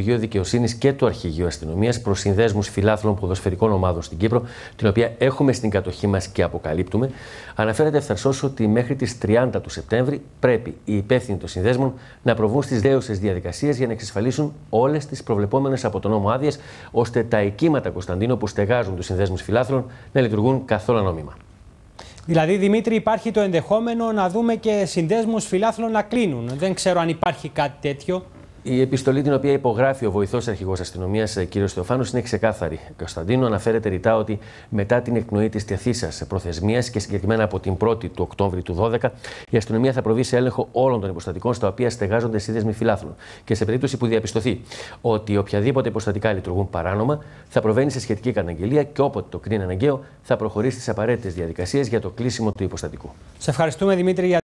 Υπουργείο Δικαιοσύνης και του Αρχηγείου Αστυνομίας προς συνδέσμους φιλάθλων ποδοσφαιρικών ομάδων στην Κύπρο, την οποία έχουμε στην κατοχή μας και αποκαλύπτουμε, αναφέρεται ευθαρσώ ότι μέχρι τις 30 του Σεπτέμβρη πρέπει οι υπεύθυνοι των συνδέσμων να προβούν στις δέουσες διαδικασίες για να εξασφαλίσουν όλες τις προβλεπόμενες από τον νόμο άδειες, ώστε τα οικήματα Κωνσταντίνο που στεγάζουν τους συνδέσμους φιλάθλων να λειτουργούν καθόλου ανώμημα. Δηλαδή, Δημήτρη, υπάρχει το ενδεχόμενο να δούμε και συνδέσμους φιλάθλων να κλείνουν. Δεν ξέρω αν υπάρχει κάτι τέτοιο. Η επιστολή την οποία υπογράφει ο βοηθός αρχηγός αστυνομίας ε, κ. Στεοφάνου είναι ξεκάθαρη. Κωνσταντίνο αναφέρεται ρητά ότι μετά την εκπνοή της τεθήσα προθεσμίας και συγκεκριμένα από την 1η του Οκτώβρη του 2012, η αστυνομία θα προβεί σε έλεγχο όλων των υποστατικών στα οποία στεγάζονται σύνδεσμοι φυλάθλων. Και σε περίπτωση που διαπιστωθεί ότι οποιαδήποτε υποστατικά λειτουργούν παράνομα, θα προβαίνει σε σχετική καταγγελία και όποτε το κρίνει αναγκαίο θα προχωρήσει στις απαραίτητες διαδικασίες για το κλείσιμο του υποστατικού. Σε ευχαριστούμε Δημήτρη